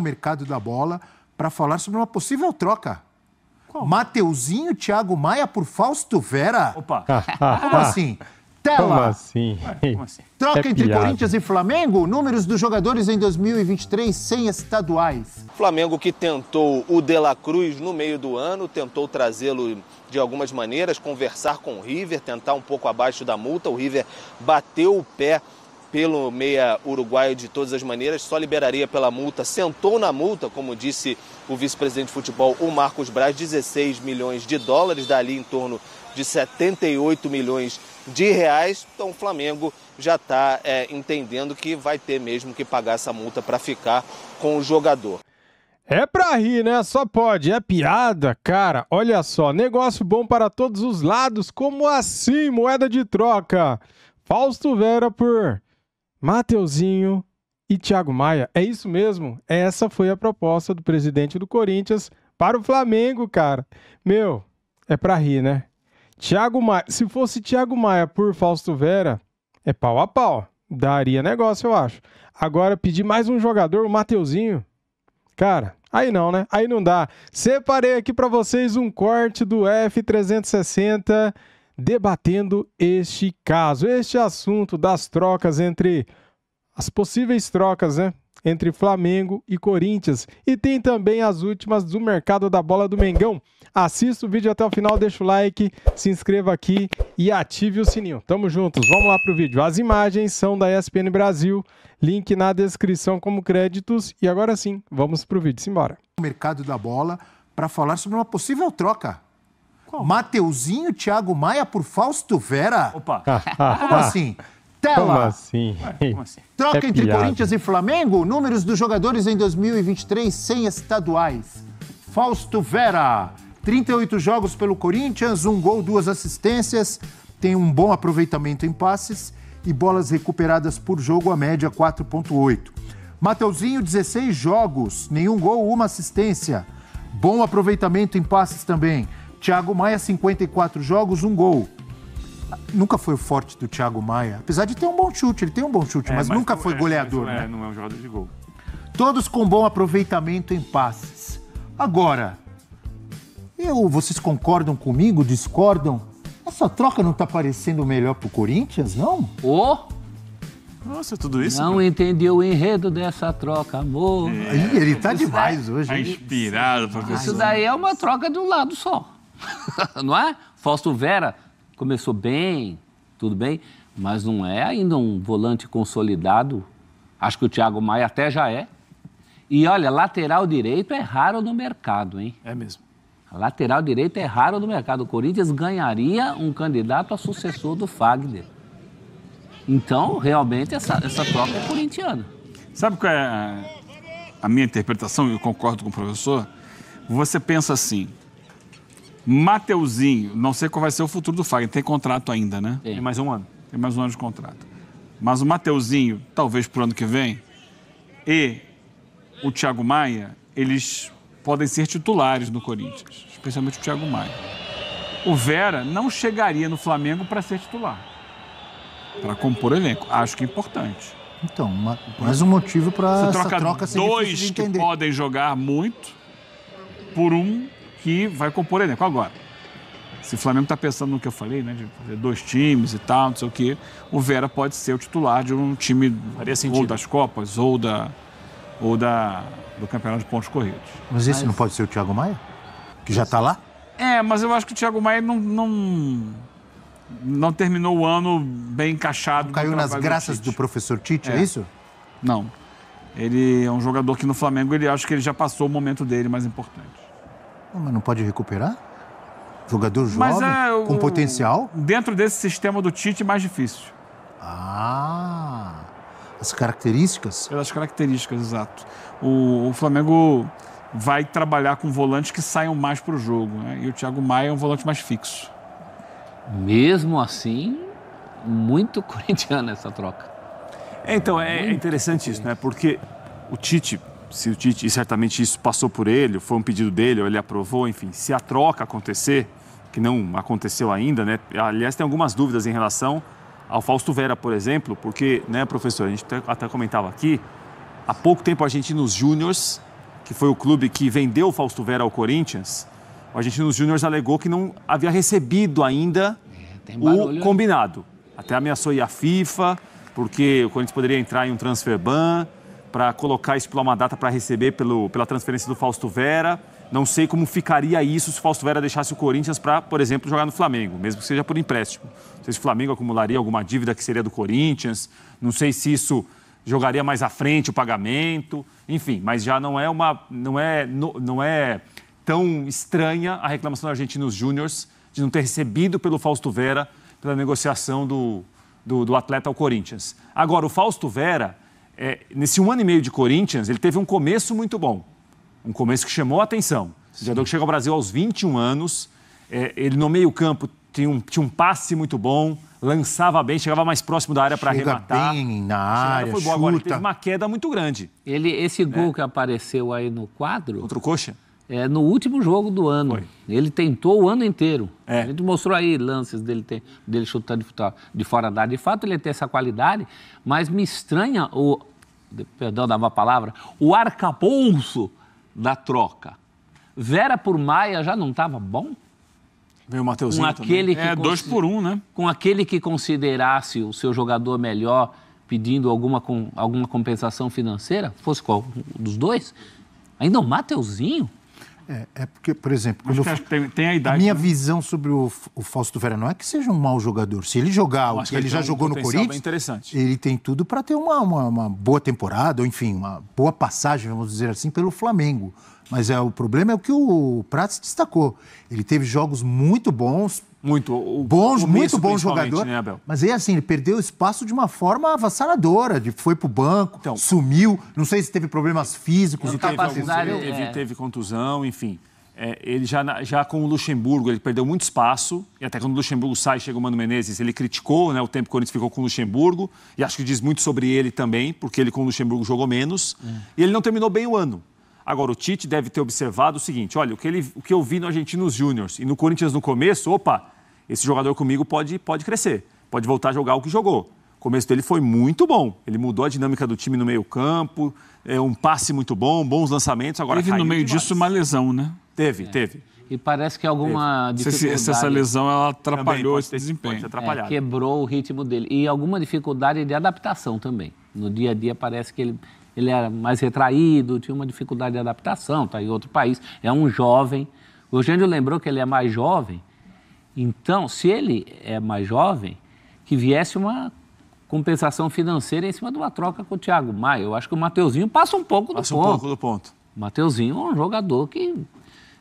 o mercado da bola para falar sobre uma possível troca. Qual? Mateuzinho Thiago Maia por Fausto Vera? Opa! Como assim? Tela. Assim? Como assim? Troca é entre piada. Corinthians e Flamengo? Números dos jogadores em 2023 sem estaduais. Flamengo que tentou o De La Cruz no meio do ano, tentou trazê-lo de algumas maneiras, conversar com o River, tentar um pouco abaixo da multa. O River bateu o pé pelo meia uruguaio de todas as maneiras, só liberaria pela multa. Sentou na multa, como disse o vice-presidente de futebol, o Marcos Braz, 16 milhões de dólares, dali em torno de 78 milhões de reais. Então o Flamengo já está é, entendendo que vai ter mesmo que pagar essa multa para ficar com o jogador. É pra rir, né? Só pode. É piada, cara. Olha só, negócio bom para todos os lados. Como assim, moeda de troca? Fausto Vera por Mateuzinho e Thiago Maia. É isso mesmo? Essa foi a proposta do presidente do Corinthians para o Flamengo, cara. Meu, é para rir, né? Thiago Maia, se fosse Thiago Maia por Fausto Vera, é pau a pau. Daria negócio, eu acho. Agora pedir mais um jogador, o Mateuzinho. Cara, aí não, né? Aí não dá. Separei aqui para vocês um corte do F360 debatendo este caso, este assunto das trocas entre as possíveis trocas, né? Entre Flamengo e Corinthians. E tem também as últimas do mercado da bola do Mengão. Assista o vídeo até o final, deixa o like, se inscreva aqui e ative o sininho. Tamo juntos, vamos lá pro vídeo. As imagens são da ESPN Brasil, link na descrição como créditos. E agora sim, vamos pro vídeo, simbora. O mercado da bola para falar sobre uma possível troca Mateuzinho, Thiago Maia por Fausto Vera? Opa! Como assim? Tela! Como assim? como assim? Troca é entre piada. Corinthians e Flamengo? Números dos jogadores em 2023 sem estaduais. Fausto Vera, 38 jogos pelo Corinthians, um gol, duas assistências, tem um bom aproveitamento em passes e bolas recuperadas por jogo, a média 4,8. Mateuzinho, 16 jogos, nenhum gol, uma assistência. Bom aproveitamento em passes também. Thiago Maia, 54 jogos, um gol. Nunca foi o forte do Thiago Maia. Apesar de ter um bom chute, ele tem um bom chute, é, mas, mas, nunca foi é, goleador. Não é, né? não é um jogador de gol. Todos com bom aproveitamento em passes. Agora, eu, vocês concordam comigo? Discordam? Essa troca não tá parecendo melhor pro Corinthians, não? Ô! Oh. Nossa, tudo isso? Não cara. entendi o enredo dessa troca, amor. É, Ih, ele tá demais daí, é hoje. Tá inspirado, professor. Isso daí é uma troca de um lado só. não é? Fausto Vera começou bem, tudo bem, mas não é ainda um volante consolidado. Acho que o Thiago Maia até já é. E olha, lateral direito é raro no mercado, hein? É mesmo. Lateral direito é raro no mercado. O Corinthians ganharia um candidato a sucessor do Fagner. Então, realmente, essa, essa troca é corintiana. Sabe qual é a, a minha interpretação? Eu concordo com o professor. Você pensa assim: Mateuzinho, não sei qual vai ser o futuro do Fagner, tem contrato ainda, né? Tem mais um ano. Tem mais um ano de contrato. Mas o Mateuzinho, talvez pro ano que vem, e o Thiago Maia, eles podem ser titulares no Corinthians, especialmente o Thiago Maia. O Vera não chegaria no Flamengo para ser titular, para compor o elenco. Acho que é importante. Então, uma, mais um motivo para essa troca, troca dois que podem jogar muito por um que vai compor o elenco. Agora, se o Flamengo está pensando no que eu falei, né, de fazer dois times e tal, não sei o quê, o Vera pode ser o titular de um time ou das Copas ou, da, ou da, do Campeonato de Pontos Corridos. Mas esse Mas... não pode ser o Thiago Maia? Que já está lá? É, mas eu acho que o Thiago Maia não, não, não terminou o ano bem encaixado. caiu nas graças do, do, professor Tite, é. é. isso? Não. Ele é um jogador que no Flamengo ele acho que ele já passou o momento dele mais importante. Ah, mas não pode recuperar? Jogador jovem, é, com potencial? Dentro desse sistema do Tite, é mais difícil. Ah, as características? Pelas características, exato. O, o Flamengo vai trabalhar com volantes que saiam mais para o jogo. Né? E o Thiago Maia é um volante mais fixo. Mesmo assim, muito corintiano essa troca. É, então, é, é interessante isso, né? Porque o Tite se o Tite, e certamente isso passou por ele, foi um pedido dele, ou ele aprovou, enfim, se a troca acontecer, que não aconteceu ainda, né? Aliás, tem algumas dúvidas em relação ao Fausto Vera, por exemplo, porque, né, professor, a gente até comentava aqui, há pouco tempo Argentinos Júniors, que foi o clube que vendeu o Fausto Vera ao Corinthians, o Argentinos Júniors alegou que não havia recebido ainda é, o né? combinado. Até ameaçou ir à FIFA, porque o Corinthians poderia entrar em um transfer ban para colocar para uma data para receber pelo, pela transferência do Fausto Vera. Não sei como ficaria isso se o Fausto Vera deixasse o Corinthians para, por exemplo, jogar no Flamengo, mesmo que seja por empréstimo. Não sei se o Flamengo acumularia alguma dívida que seria do Corinthians, não sei se isso jogaria mais à frente o pagamento, enfim, mas já não é uma não é não, não é tão estranha a reclamação da Argentinos Júniors de não ter recebido pelo Fausto Vera pela negociação do, do, do atleta ao Corinthians. Agora, o Fausto Vera, é, nesse um ano e meio de Corinthians, ele teve um começo muito bom. Um começo que chamou a atenção. O jogador que chega ao Brasil aos 21 anos, é, ele no meio-campo tinha um, tinha um passe muito bom, lançava bem, chegava mais próximo da área para arrematar. Bem na área, foi boa, agora teve uma queda muito grande. Ele, esse gol é. que apareceu aí no quadro. Contra o Coxa? É, no último jogo do ano. Foi. Ele tentou o ano inteiro. É. A gente mostrou aí lances dele, ter, dele chutando de, de fora da área. De fato, ele tem essa qualidade, mas me estranha o. Perdão da má palavra, o arcabouço da troca. Vera por Maia já não estava bom? Veio o Mateuzinho com aquele também. Que é, dois por um, né? Com aquele que considerasse o seu jogador melhor, pedindo alguma, com, alguma compensação financeira, fosse qual dos dois? Ainda o Mateuzinho? É, é porque, por exemplo, tem, tem a, idade, a, minha né? visão sobre o, o Fausto Vera não é que seja um mau jogador. Se ele jogar o que ele, já um jogou no Corinthians, ele tem tudo para ter uma, uma, uma, boa temporada, ou enfim, uma boa passagem, vamos dizer assim, pelo Flamengo. Mas é, o problema é o que o Prats destacou. Ele teve jogos muito bons, muito. O, bons, o muito bom jogador. Né, mas é assim, ele perdeu espaço de uma forma avassaladora. De, foi pro banco, então, sumiu. Não sei se teve problemas físicos, incapacidade. Teve, teve, é. teve contusão, enfim. É, ele já, já com o Luxemburgo, ele perdeu muito espaço. E até quando o Luxemburgo sai, chega o Mano Menezes, ele criticou né, o tempo que o Corinthians ficou com o Luxemburgo. E acho que diz muito sobre ele também, porque ele com o Luxemburgo jogou menos. É. E ele não terminou bem o ano. Agora, o Tite deve ter observado o seguinte: olha, o que, ele, o que eu vi no Argentinos Júnior e no Corinthians no começo, opa, esse jogador comigo pode, pode crescer, pode voltar a jogar o que jogou. O começo dele foi muito bom. Ele mudou a dinâmica do time no meio-campo, é um passe muito bom, bons lançamentos. Agora Teve no meio demais. disso uma lesão, né? Teve, é. teve. E parece que alguma dificuldade. Se, essa lesão ela atrapalhou esse desempenho. É, quebrou o ritmo dele. E alguma dificuldade de adaptação também. No dia a dia parece que ele, ele era mais retraído, tinha uma dificuldade de adaptação, está em outro país. É um jovem. O Eugênio lembrou que ele é mais jovem, então, se ele é mais jovem, que viesse uma compensação financeira em cima de uma troca com o Thiago Maia. Eu acho que o Mateuzinho passa um pouco passa do ponto. Passa um pouco do ponto. O Mateuzinho é um jogador que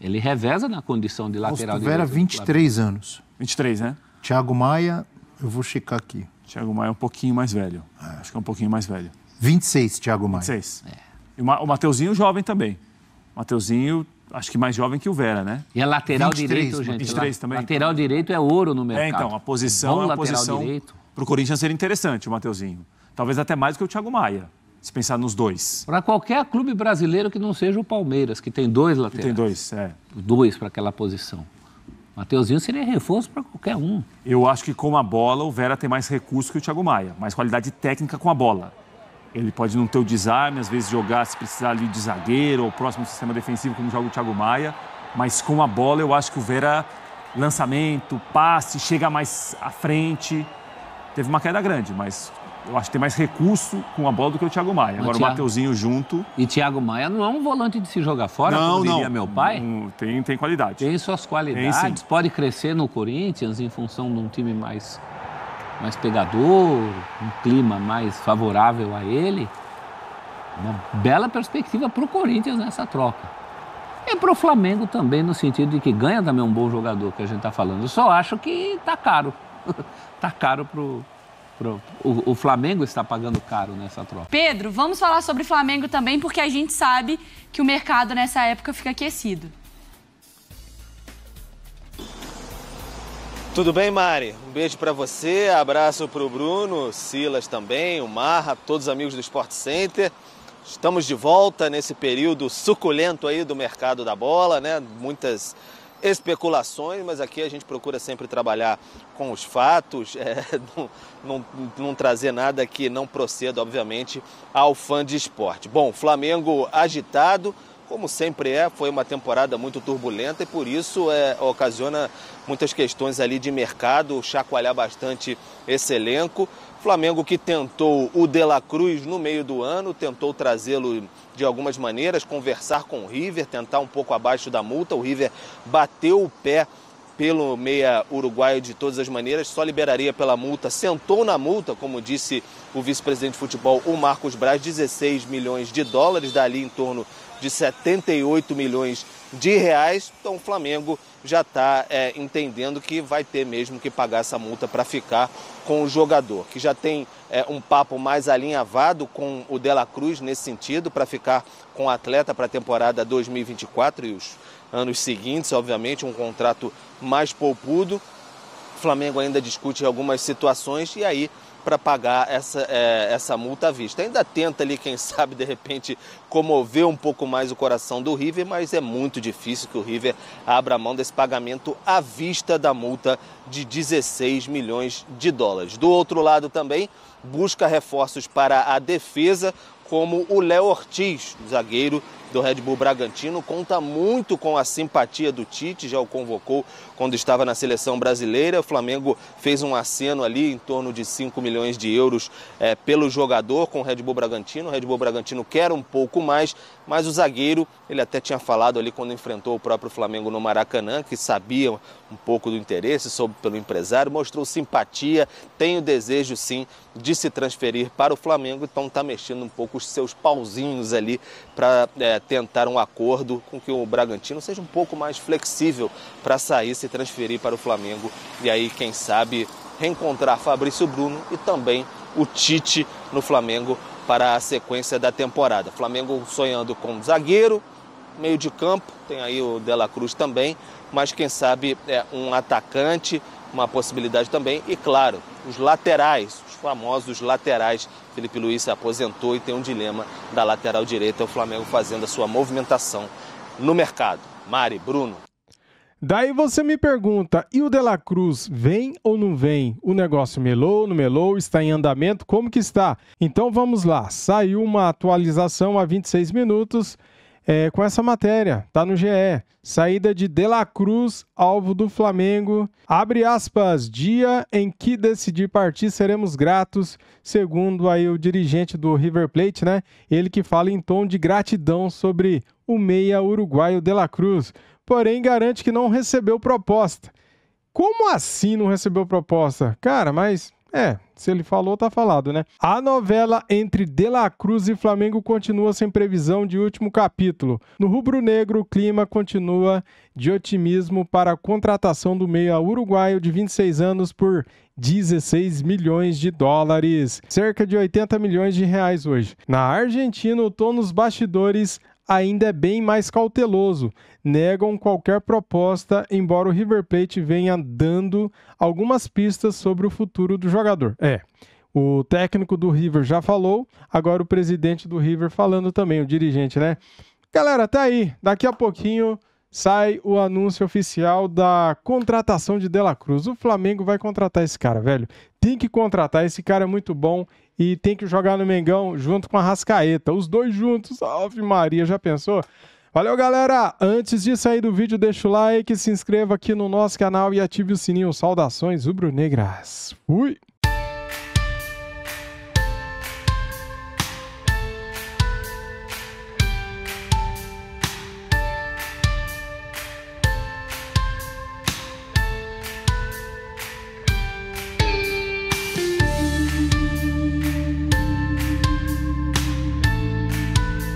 ele reveza na condição de lateral Nossa, direito. 23 anos. 23, né? Thiago Maia, eu vou checar aqui. Thiago Maia é um pouquinho mais velho. É. Acho que é um pouquinho mais velho. 26, Thiago Maia. 26. É. E o Mateuzinho jovem também. Mateuzinho acho que mais jovem que o Vera, né? E a é lateral 23, direito, gente. 23 também. Lateral então. direito é ouro no é, mercado. É, então, a posição a é uma posição para o Corinthians ser interessante, o Mateuzinho. Talvez até mais do que o Thiago Maia, se pensar nos dois. Para qualquer clube brasileiro que não seja o Palmeiras, que tem dois laterais. Que tem dois, é. Dois para aquela posição. Mateuzinho seria reforço para qualquer um. Eu acho que com a bola o Vera tem mais recurso que o Thiago Maia, mais qualidade técnica com a bola. Ele pode não ter o desarme, às vezes jogar se precisar ali de zagueiro ou próximo do sistema defensivo, como joga o Thiago Maia. Mas com a bola, eu acho que o Vera, lançamento, passe, chega mais à frente. Teve uma queda grande, mas eu acho que tem mais recurso com a bola do que o Thiago Maia. Agora o, Thiago... o Mateuzinho junto. E Thiago Maia não é um volante de se jogar fora, não, como não. meu pai. Não, tem, tem qualidade. Tem suas qualidades. Tem, pode crescer no Corinthians em função de um time mais mais pegador, um clima mais favorável a ele. Uma bela perspectiva para o Corinthians nessa troca. E para o Flamengo também, no sentido de que ganha também um bom jogador, que a gente está falando. Eu só acho que está caro. Está caro para o, o Flamengo está pagando caro nessa troca. Pedro, vamos falar sobre Flamengo também, porque a gente sabe que o mercado nessa época fica aquecido. Tudo bem, Mari? Um beijo para você, abraço para o Bruno, Silas também, o Marra, todos os amigos do Sport Center. Estamos de volta nesse período suculento aí do mercado da bola, né? Muitas especulações, mas aqui a gente procura sempre trabalhar com os fatos, é, não, não, não, trazer nada que não proceda, obviamente, ao fã de esporte. Bom, Flamengo agitado, como sempre é, foi uma temporada muito turbulenta e por isso é, ocasiona muitas questões ali de mercado, chacoalhar bastante esse elenco. Flamengo que tentou o De La Cruz no meio do ano, tentou trazê-lo de algumas maneiras, conversar com o River, tentar um pouco abaixo da multa. O River bateu o pé pelo meia uruguaio de todas as maneiras, só liberaria pela multa, sentou na multa, como disse o vice-presidente de futebol, o Marcos Braz, 16 milhões de dólares, dali em torno de 78 milhões de reais. Então o Flamengo já está é, entendendo que vai ter mesmo que pagar essa multa para ficar com o jogador, que já tem é, um papo mais alinhavado com o Dela Cruz nesse sentido, para ficar com o atleta para a temporada 2024 e os anos seguintes, obviamente, um contrato mais poupudo. O Flamengo ainda discute algumas situações e aí para pagar essa, é, essa multa à vista. Ainda tenta ali, quem sabe, de repente, comover um pouco mais o coração do River, mas é muito difícil que o River abra mão desse pagamento à vista da multa de 16 milhões de dólares. Do outro lado também, busca reforços para a defesa, como o Léo Ortiz, zagueiro do Red Bull Bragantino, conta muito com a simpatia do Tite, já o convocou quando estava na seleção brasileira. O Flamengo fez um aceno ali em torno de 5 milhões de euros é, pelo jogador com o Red Bull Bragantino. O Red Bull Bragantino quer um pouco mais, mas o zagueiro, ele até tinha falado ali quando enfrentou o próprio Flamengo no Maracanã, que sabia um pouco do interesse, sobre pelo empresário, mostrou simpatia, tem o desejo sim de se transferir para o Flamengo, então está mexendo um pouco os seus pauzinhos ali para é, eh, tentar um acordo com que o Bragantino seja um pouco mais flexível para sair, se transferir para o Flamengo e aí, quem sabe, reencontrar Fabrício Bruno e também o Tite no Flamengo para a sequência da temporada. Flamengo sonhando com zagueiro, meio de campo, tem aí o Dela Cruz também, mas quem sabe é um atacante uma possibilidade também. E claro, os laterais, os famosos laterais. Felipe Luiz se aposentou e tem um dilema da lateral direita, o Flamengo fazendo a sua movimentação no mercado. Mari, Bruno. Daí você me pergunta, e o De La Cruz vem ou não vem? O negócio melou, não melou, está em andamento, como que está? Então vamos lá, saiu uma atualização há 26 minutos é, com essa matéria, tá no GE. Saída de De La Cruz, alvo do Flamengo. Abre aspas, dia em que decidir partir seremos gratos, segundo aí o dirigente do River Plate, né? Ele que fala em tom de gratidão sobre o meia uruguaio De La Cruz, porém garante que não recebeu proposta. Como assim não recebeu proposta? Cara, mas é, se ele falou, tá falado, né? A novela entre De La Cruz e Flamengo continua sem previsão de último capítulo. No rubro-negro, o clima continua de otimismo para a contratação do meia uruguaio de 26 anos por 16 milhões de dólares, cerca de 80 milhões de reais hoje. Na Argentina, o tom nos bastidores ainda é bem mais cauteloso, negam qualquer proposta, embora o River Plate venha dando algumas pistas sobre o futuro do jogador. É. O técnico do River já falou, agora o presidente do River falando também, o dirigente, né? Galera, tá aí. Daqui a pouquinho sai o anúncio oficial da contratação de Dela Cruz. O Flamengo vai contratar esse cara, velho. Tem que contratar, esse cara é muito bom e tem que jogar no Mengão junto com a Rascaeta. Os dois juntos. Ave Maria, já pensou? Valeu, galera! Antes de sair do vídeo, deixa o like, se inscreva aqui no nosso canal e ative o sininho. Saudações, rubro-negras. Fui!